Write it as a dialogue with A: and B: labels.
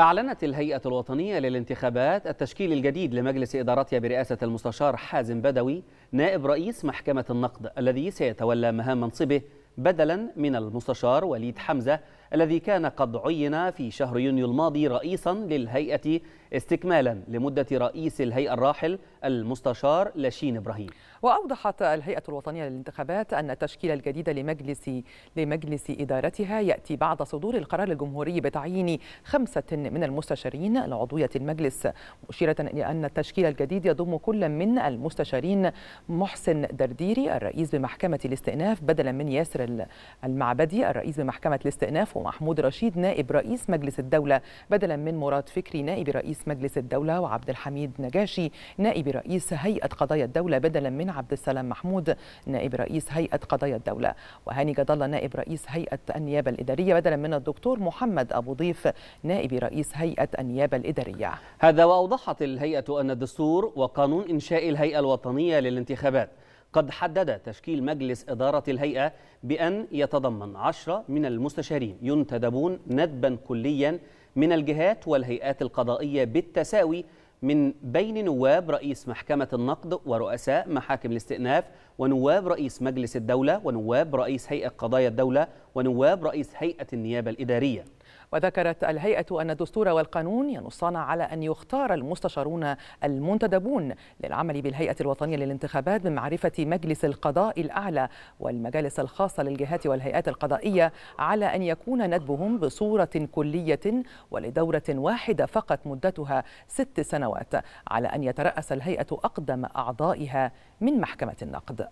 A: أعلنت الهيئة الوطنية للانتخابات التشكيل الجديد لمجلس إدارتها برئاسة المستشار حازم بدوي نائب رئيس محكمة النقد الذي سيتولى مهام منصبه بدلا من المستشار وليد حمزة الذي كان قد عين في شهر يونيو الماضي رئيسا للهيئة استكمالا لمدة رئيس الهيئة الراحل المستشار لاشين إبراهيم
B: وأوضحت الهيئة الوطنية للانتخابات أن التشكيل الجديد لمجلس لمجلس إدارتها يأتي بعد صدور القرار الجمهوري بتعيين خمسة من المستشارين لعضوية المجلس مشيرة إلى أن التشكيل الجديد يضم كل من المستشارين محسن درديري الرئيس بمحكمة الاستئناف بدلا من ياسر المعبدي الرئيس بمحكمة الاستئناف ومحمود رشيد نائب رئيس مجلس الدولة بدلا من مراد فكري نائب رئيس مجلس الدولة وعبد الحميد نجاشي نائب رئيس هيئة قضايا الدولة بدلا من عبد السلام محمود نائب رئيس هيئة قضايا الدولة وهاني جد الله نائب رئيس هيئة النيابة الإدارية بدلا من الدكتور محمد أبو ضيف نائب رئيس هيئة النيابة الإدارية
A: هذا وأوضحت الهيئة أن الدستور وقانون إنشاء الهيئة الوطنية للانتخابات قد حدد تشكيل مجلس إدارة الهيئة بأن يتضمن عشرة من المستشارين ينتدبون ندبا كليا من الجهات والهيئات القضائية بالتساوي من بين نواب رئيس محكمة النقد ورؤساء محاكم الاستئناف ونواب رئيس مجلس الدولة ونواب رئيس هيئة قضايا الدولة ونواب رئيس هيئة النيابة الإدارية وذكرت
B: الهيئة أن الدستور والقانون ينصان على أن يختار المستشارون المنتدبون للعمل بالهيئة الوطنية للانتخابات بمعرفة مجلس القضاء الأعلى والمجالس الخاصة للجهات والهيئات القضائية على أن يكون ندبهم بصورة كلية ولدورة واحدة فقط مدتها ست سنوات على أن يترأس الهيئة أقدم أعضائها من محكمة النقد